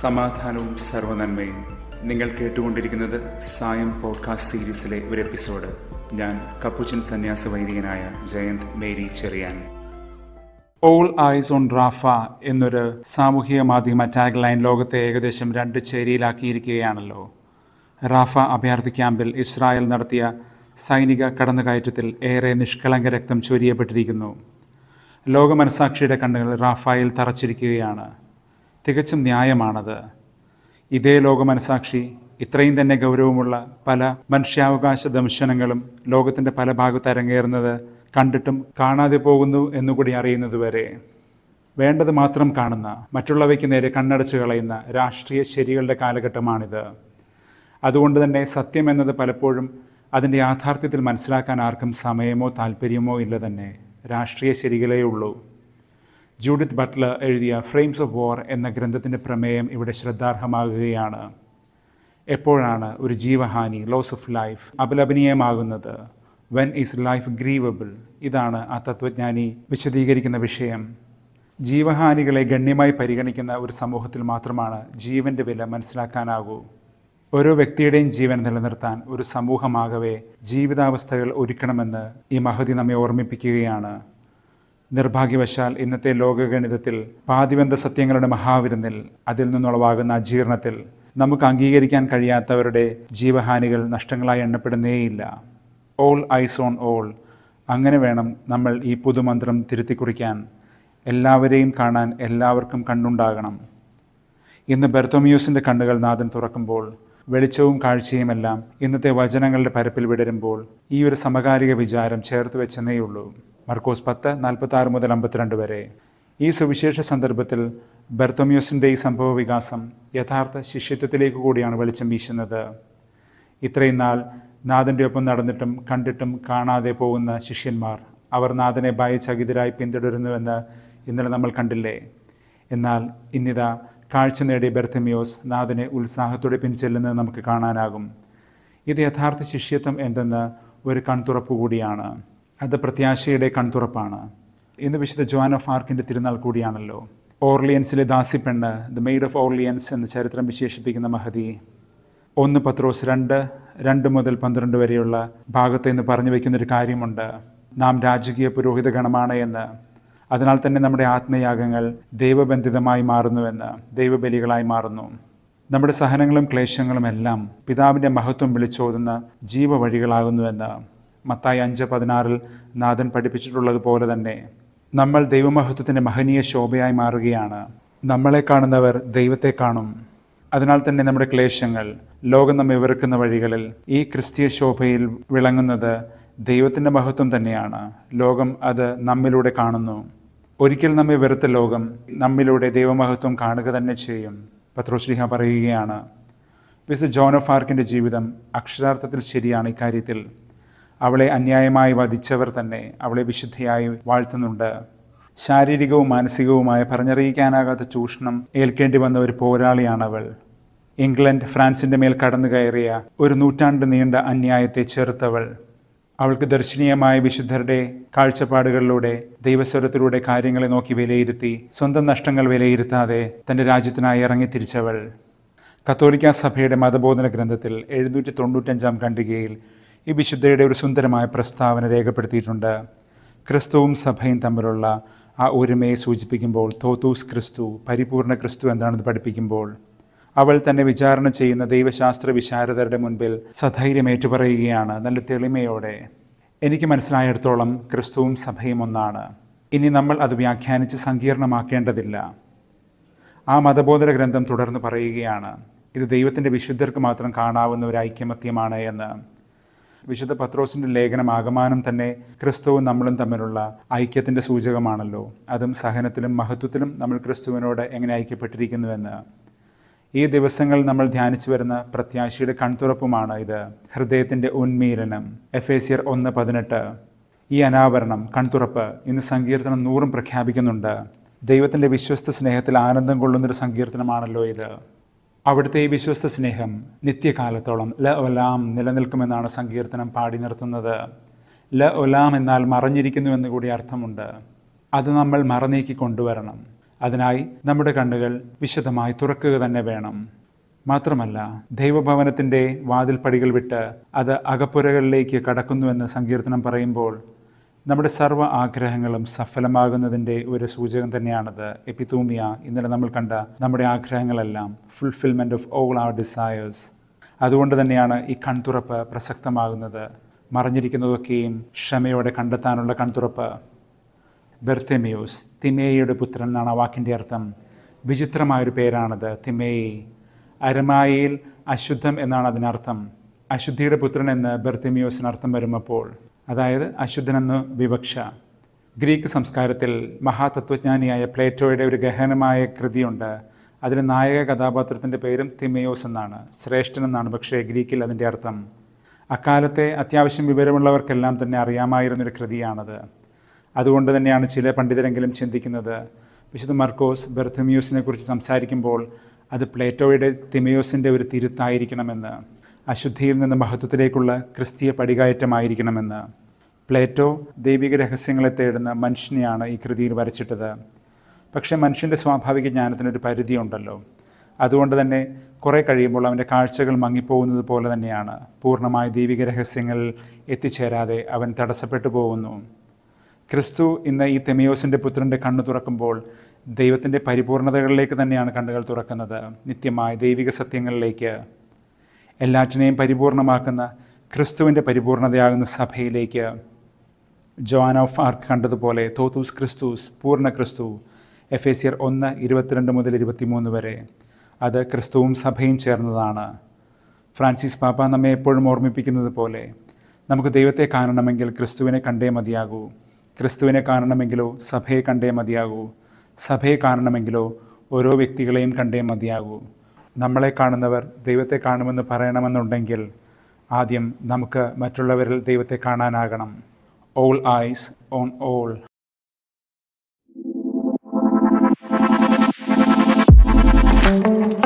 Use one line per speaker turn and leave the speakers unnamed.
സമാധാനവും സർവനന്മയും നിങ്ങൾ കേട്ടുകൊണ്ടിരിക്കുന്നത് സായം പോഡ്കാസ്റ്റ് സീരീസിലെ ഒരു എപ്പിസോഡ് ഞാൻ കപ്പുച്ചൻ സന്യാസ വൈദികനായ Jayanth Mary Cheriyan all eyes on Rafah എന്നൊരു സാമൂഹിക മാധ്യമ ടാഗ് ലൈൻ ലോകത്തെ ഏകദേശം രണ്ട് ചേരിയിലാക്കിയിരിക്കുകയാണല്ലോ റാഫ അഭയാർത്ഥി ക്യാമ്പിൽ ഇസ്രായേൽ നടത്തിയ സൈനിക കടന്നുകയറ്റത്തിൽ ഏറെ നിഷ്കളങ്ക രക്തം ചൊരിയപ്പെട്ടിരിക്കുന്നു ലോകമനസാക്ഷിയുടെ കണ്ണുകൾ റാഫായിൽ തറച്ചിരിക്കുകയാണ് തികച്ചും ന്യായമാണത് ഇതേ ലോകമനസാക്ഷി ഇത്രയും തന്നെ ഗൗരവമുള്ള പല മനുഷ്യാവകാശ ദംശനങ്ങളും ലോകത്തിൻ്റെ പല ഭാഗത്ത് അരങ്ങേറുന്നത് കണ്ടിട്ടും കാണാതെ പോകുന്നു എന്നുകൂടി അറിയുന്നതുവരെ വേണ്ടത് മാത്രം കാണുന്ന മറ്റുള്ളവയ്ക്ക് നേരെ കണ്ണടച്ച് കളയുന്ന രാഷ്ട്രീയ ശരികളുടെ കാലഘട്ടമാണിത് അതുകൊണ്ട് തന്നെ സത്യം എന്നത് പലപ്പോഴും അതിൻ്റെ യാഥാർത്ഥ്യത്തിൽ മനസ്സിലാക്കാൻ ആർക്കും സമയമോ താല്പര്യമോ ഇല്ല തന്നെ രാഷ്ട്രീയ ശരികളേ ഉള്ളൂ ജൂഡിത്ത് ബട്ട്ലർ എഴുതിയ ഫ്രെയിംസ് ഓഫ് വാർ എന്ന ഗ്രന്ഥത്തിൻ്റെ പ്രമേയം ഇവിടെ ശ്രദ്ധാർഹമാകുകയാണ് എപ്പോഴാണ് ഒരു ജീവഹാനി ലോസ് ഓഫ് ലൈഫ് അപലപനീയമാകുന്നത് വെൻ ഈസ് ലൈഫ് ഗ്രീവബിൾ ഇതാണ് ആ തത്വജ്ഞാനി വിശദീകരിക്കുന്ന വിഷയം ജീവഹാനികളെ ഗണ്യമായി പരിഗണിക്കുന്ന ഒരു സമൂഹത്തിൽ മാത്രമാണ് ജീവൻ്റെ വില മനസ്സിലാക്കാനാകൂ ഓരോ വ്യക്തിയുടെയും ജീവൻ നിലനിർത്താൻ ഒരു സമൂഹമാകവേ ജീവിതാവസ്ഥകൾ ഒരുക്കണമെന്ന് ഈ മഹതി നമ്മെ ഓർമ്മിപ്പിക്കുകയാണ് നിർഭാഗ്യവശാൽ ഇന്നത്തെ ലോകഗണിതത്തിൽ പാതിബന്ധ സത്യങ്ങളുടെ മഹാവിരുന്നിൽ അതിൽ നിന്നുളവാകുന്ന അജീർണത്തിൽ നമുക്ക് അംഗീകരിക്കാൻ കഴിയാത്തവരുടെ ജീവഹാനികൾ നഷ്ടങ്ങളായി എണ്ണപ്പെടുന്നേയില്ല ഓൾ ഐസ് ഓൺ ഓൾ അങ്ങനെ വേണം നമ്മൾ ഈ പുതുമന്ത്രം തിരുത്തിക്കുറിക്കാൻ എല്ലാവരെയും കാണാൻ എല്ലാവർക്കും കണ്ണുണ്ടാകണം ഇന്ന് ബെർത്തോമിയൂസിൻ്റെ കണ്ണുകൾ നാഥൻ തുറക്കുമ്പോൾ വെളിച്ചവും കാഴ്ചയുമെല്ലാം ഇന്നത്തെ വചനങ്ങളുടെ പരപ്പിൽ വിടരുമ്പോൾ ഈ ഒരു സമകാലിക വിചാരം ചേർത്ത് വെച്ചെന്നേയുള്ളൂ മർക്കോസ് പത്ത് നാൽപ്പത്തി ആറ് മുതൽ അമ്പത്തിരണ്ട് വരെ ഈ സുവിശേഷ സന്ദർഭത്തിൽ ബെർത്തോമ്യൂസിൻ്റെ ഈ സംഭവ വികാസം യഥാർത്ഥ ശിഷ്യത്വത്തിലേക്ക് കൂടിയാണ് വെളിച്ചം വീശുന്നത് ഇത്രയും നാൾ നാഥൻ്റെ ഒപ്പം നടന്നിട്ടും കണ്ടിട്ടും കാണാതെ പോകുന്ന ശിഷ്യന്മാർ അവർ നാഥനെ ഭയചകിതരായി പിന്തുടരുന്നുവെന്ന് ഇന്നലെ നമ്മൾ കണ്ടില്ലേ എന്നാൽ ഇന്നിത കാഴ്ച നേടിയ ബെർത്തമിയോസ് നാഥനെ ഉത്സാഹത്തോടെ പിൻചെല്ലുന്നത് നമുക്ക് കാണാനാകും ഇത് യഥാർത്ഥ ശിഷ്യത്വം എന്തെന്ന് ഒരു കൺതുറപ്പ് കൂടിയാണ് അത് പ്രത്യാശയുടെ കൺതുറപ്പാണ് ഇന്ന് വിശുദ്ധ ജോൻ ഓഫ് ആർക്കിൻ്റെ തിരുനാൾ കൂടിയാണല്ലോ ഓർലിയൻസിലെ ദാസിപ്പെണ്ണ് ദ മെയ്ഡ് ഓഫ് ഓർലിയൻസ് എന്ന ചരിത്രം വിശേഷിപ്പിക്കുന്ന മഹതി ഒന്ന് പത്രോസ് രണ്ട് രണ്ട് മുതൽ പന്ത്രണ്ട് വരെയുള്ള ഭാഗത്ത് നിന്ന് പറഞ്ഞു വയ്ക്കുന്നൊരു കാര്യമുണ്ട് നാം രാജകീയ പുരോഹിത ഗണമാണ് എന്ന് അതിനാൽ തന്നെ നമ്മുടെ ആത്മയാഗങ്ങൾ ദൈവബന്ധിതമായി മാറുന്നുവെന്ന് ദൈവബലികളായി മാറുന്നു നമ്മുടെ സഹനങ്ങളും ക്ലേശങ്ങളും എല്ലാം പിതാവിൻ്റെ മഹത്വം വിളിച്ചോതുന്ന ജീവവഴികളാകുന്നുവെന്ന് മത്തായി അഞ്ച് പതിനാറിൽ നാഥൻ പഠിപ്പിച്ചിട്ടുള്ളതുപോലെ തന്നെ നമ്മൾ ദൈവമഹത്വത്തിൻ്റെ മഹനീയ ശോഭയായി മാറുകയാണ് നമ്മളെ കാണുന്നവർ ദൈവത്തെ കാണും അതിനാൽ തന്നെ നമ്മുടെ ക്ലേശങ്ങൾ ലോകം നമ്മെ വിവർക്കുന്ന വഴികളിൽ ഈ ക്രിസ്തീയ ശോഭയിൽ വിളങ്ങുന്നത് ദൈവത്തിൻ്റെ മഹത്വം തന്നെയാണ് ലോകം അത് നമ്മിലൂടെ കാണുന്നു ഒരിക്കൽ നമ്മെ വെറുത്ത ലോകം നമ്മിലൂടെ ദൈവമഹത്വം കാണുക തന്നെ ചെയ്യും പത്രോശ്ലീഹ പറയുകയാണ് വിസ് ജോൺ ഓഫ് ആർക്കിൻ്റെ ജീവിതം അക്ഷരാർത്ഥത്തിൽ ശരിയാണ് ഇക്കാര്യത്തിൽ അവളെ അന്യായമായി വധിച്ചവർ തന്നെ അവളെ വിശുദ്ധയായി വാഴ്ത്തുന്നുണ്ട് ശാരീരികവും മാനസികവുമായ പറഞ്ഞറിയിക്കാനാകാത്ത ചൂഷണം ഏൽക്കേണ്ടി വന്ന ഒരു പോരാളിയാണവൾ ഇംഗ്ലണ്ട് ഫ്രാൻസിൻ്റെ മേൽ കടന്നു കയറിയ ഒരു നൂറ്റാണ്ട് നീണ്ട അന്യായത്തെ ചെറുത്തവൾ അവൾക്ക് ദർശനീയമായ വിശുദ്ധരുടെ കാഴ്ചപ്പാടുകളിലൂടെ ദൈവസ്വരത്തിലൂടെ കാര്യങ്ങളെ നോക്കി വിലയിരുത്തി സ്വന്തം നഷ്ടങ്ങൾ വിലയിരുത്താതെ തൻ്റെ രാജ്യത്തിനായി ഇറങ്ങിത്തിരിച്ചവൾ കത്തോലിക്ക സഭയുടെ മതബോധന ഗ്രന്ഥത്തിൽ എഴുന്നൂറ്റി തൊണ്ണൂറ്റഞ്ചാം ഖണ്ഡികയിൽ ഈ വിശുദ്ധയുടെ ഒരു സുന്ദരമായ പ്രസ്താവന രേഖപ്പെടുത്തിയിട്ടുണ്ട് ക്രിസ്തുവും സഭയും തമ്മിലുള്ള ആ ഒരുമയെ സൂചിപ്പിക്കുമ്പോൾ തോത്തൂസ് ക്രിസ്തു പരിപൂർണ ക്രിസ്തു എന്താണെന്ന് പഠിപ്പിക്കുമ്പോൾ അവൾ തന്നെ വിചാരണ ചെയ്യുന്ന ദൈവശാസ്ത്ര വിശാരദരുടെ മുൻപിൽ സധൈര്യം ഏറ്റുപറയുകയാണ് നല്ല തെളിമയോടെ എനിക്ക് മനസ്സിലായിടത്തോളം ക്രിസ്തുവും സഭയും ഒന്നാണ് ഇനി നമ്മൾ അത് വ്യാഖ്യാനിച്ച് സങ്കീർണമാക്കേണ്ടതില്ല ആ മതബോധന ഗ്രന്ഥം തുടർന്ന് പറയുകയാണ് ഇത് ദൈവത്തിൻ്റെ വിശുദ്ധർക്ക് മാത്രം കാണാവുന്ന ഒരു ഐക്യമത്യമാണ് എന്ന് വിശുദ്ധ പത്രോസിൻ്റെ ലേഖനം ആകമാനം തന്നെ ക്രിസ്തുവും നമ്മളും തമ്മിലുള്ള ഐക്യത്തിൻ്റെ സൂചകമാണല്ലോ അതും സഹനത്തിലും മഹത്വത്തിലും നമ്മൾ ക്രിസ്തുവിനോട് എങ്ങനെ ഐക്യപ്പെട്ടിരിക്കുന്നുവെന്ന് ഈ ദിവസങ്ങളിൽ നമ്മൾ ധ്യാനിച്ചു വരുന്ന പ്രത്യാശയുടെ കൺതുറപ്പുമാണ് ഇത് ഹൃദയത്തിൻ്റെ ഉന്മീലനം എഫ് എ സിയർ ഒന്ന് പതിനെട്ട് ഈ അനാവരണം കൺതുറപ്പ് ഇന്ന് സങ്കീർത്തനം നൂറും പ്രഖ്യാപിക്കുന്നുണ്ട് ദൈവത്തിൻ്റെ വിശ്വസ്ത സ്നേഹത്തിൽ ആനന്ദം കൊള്ളുന്നൊരു സങ്കീർത്തനമാണല്ലോ ഇത് അവിടുത്തെ ഈ വിശ്വസ്ത സ്നേഹം നിത്യകാലത്തോളം ല ഒലാം നിലനിൽക്കുമെന്നാണ് സങ്കീർത്തനം പാടി നിർത്തുന്നത് ല ഒലാം എന്നാൽ മറഞ്ഞിരിക്കുന്നു എന്ന് കൂടി അർത്ഥമുണ്ട് അത് നമ്മൾ മറനീക്കി കൊണ്ടുവരണം അതിനായി നമ്മുടെ കണ്ണുകൾ വിശദമായി തുറക്കുക തന്നെ വേണം മാത്രമല്ല ദൈവഭവനത്തിൻ്റെ വാതിൽപ്പടികൾ വിട്ട് അത് അകപ്പുരകളിലേക്ക് കടക്കുന്നുവെന്ന് സങ്കീർത്തനം പറയുമ്പോൾ നമ്മുടെ സർവ്വ ആഗ്രഹങ്ങളും സഫലമാകുന്നതിൻ്റെ ഒരു സൂചകം തന്നെയാണത് എപ്പിത്തൂമിയ ഇന്നലെ നമ്മൾ കണ്ട നമ്മുടെ ആഗ്രഹങ്ങളെല്ലാം fulfilment of all our desires അതുകൊണ്ട് തന്നെയാണ് ഈ കൺതുറപ്പ് പ്രസക്തമാകുന്നത് മറിഞ്ഞിരിക്കുന്നതൊക്കെയും ക്ഷമയോടെ കണ്ടെത്താനുള്ള കൺതുറപ്പ് ബെർത്തെമിയോസ് തിമേയിയുടെ പുത്രൻ എന്നാണ് ആ വാക്കിൻ്റെ അർത്ഥം വിചിത്രമായൊരു പേരാണത് തിമേയി അരമായയിൽ അശുദ്ധം എന്നാണ് അതിനർത്ഥം അശുദ്ധിയുടെ പുത്രൻ എന്ന് ബെർത്തെമിയോസിന് അർത്ഥം വരുമ്പോൾ അതായത് അശുദ്ധനെന്ന് വിവക്ഷ ഗ്രീക്ക് സംസ്കാരത്തിൽ മഹാതത്വജ്ഞാനിയായ പ്ലേറ്റോയുടെ ഒരു ഗഹനമായ കൃതിയുണ്ട് അതിലെ നായക കഥാപാത്രത്തിൻ്റെ പേരും തിമയോസ് എന്നാണ് ശ്രേഷ്ഠൻ എന്നാണ് പക്ഷേ ഗ്രീക്കിൽ അതിൻ്റെ അർത്ഥം അക്കാലത്തെ അത്യാവശ്യം വിവരമുള്ളവർക്കെല്ലാം തന്നെ അറിയാമായിരുന്നൊരു കൃതിയാണത് അതുകൊണ്ട് തന്നെയാണ് ചില പണ്ഡിതരെങ്കിലും ചിന്തിക്കുന്നത് വിശുദ്ധ മർക്കോസ് ബെർത്തമ്യൂസിനെ കുറിച്ച് സംസാരിക്കുമ്പോൾ അത് പ്ലേറ്റോയുടെ തിമയോസിൻ്റെ ഒരു തിരുത്തായിരിക്കണമെന്ന് അശുദ്ധിയിൽ നിന്ന് മഹത്വത്തിലേക്കുള്ള ക്രിസ്തീയ പടികയറ്റമായിരിക്കണമെന്ന് പ്ലേറ്റോ ദൈവിക രഹസ്യങ്ങളെ തേടുന്ന മനുഷ്യനെയാണ് ഈ കൃതിയിൽ വരച്ചിട്ടത് പക്ഷേ മനുഷ്യൻ്റെ സ്വാഭാവിക ജ്ഞാനത്തിനൊരു പരിധിയുണ്ടല്ലോ അതുകൊണ്ട് തന്നെ കുറേ കഴിയുമ്പോൾ അവൻ്റെ കാഴ്ചകൾ മങ്ങിപ്പോകുന്നത് പോലെ തന്നെയാണ് പൂർണ്ണമായ ദൈവിക രഹസ്യങ്ങൾ എത്തിച്ചേരാതെ അവൻ തടസ്സപ്പെട്ടു പോകുന്നു ക്രിസ്തു ഇന്ന് ഈ തെമിയോസിൻ്റെ പുത്രൻ്റെ കണ്ണു തുറക്കുമ്പോൾ ദൈവത്തിൻ്റെ പരിപൂർണതകളിലേക്ക് തന്നെയാണ് കണ്ണുകൾ തുറക്കുന്നത് നിത്യമായ ദൈവിക സത്യങ്ങളിലേക്ക് എല്ലാറ്റിനെയും പരിപൂർണമാക്കുന്ന ക്രിസ്തുവിൻ്റെ പരിപൂർണതയാകുന്ന സഭയിലേക്ക് ജോൻ ഓഫ് ആർക്ക് കണ്ടതുപോലെ തോത്തൂസ് ക്രിസ്തുസ് പൂർണ്ണ ക്രിസ്തു എഫ് എ സിയർ ഒന്ന് ഇരുപത്തിരണ്ട് മുതൽ ഇരുപത്തിമൂന്ന് വരെ അത് ക്രിസ്തുവും സഭയും ചേർന്നതാണ് ഫ്രാൻസിസ് പാപ്പ നമ്മെ എപ്പോഴും ഓർമ്മിപ്പിക്കുന്നത് പോലെ നമുക്ക് ദൈവത്തെ കാണണമെങ്കിൽ ക്രിസ്തുവിനെ കണ്ടേ മതിയാകൂ ക്രിസ്തുവിനെ കാണണമെങ്കിലോ സഭയെ കണ്ടേ മതിയാകൂ സഭയെ കാണണമെങ്കിലോ ഓരോ വ്യക്തികളെയും കണ്ടേ മതിയാകൂ നമ്മളെ കാണുന്നവർ ദൈവത്തെ കാണുമെന്ന് പറയണമെന്നുണ്ടെങ്കിൽ ആദ്യം നമുക്ക് മറ്റുള്ളവരിൽ ദൈവത്തെ കാണാനാകണം all eyes on all thank you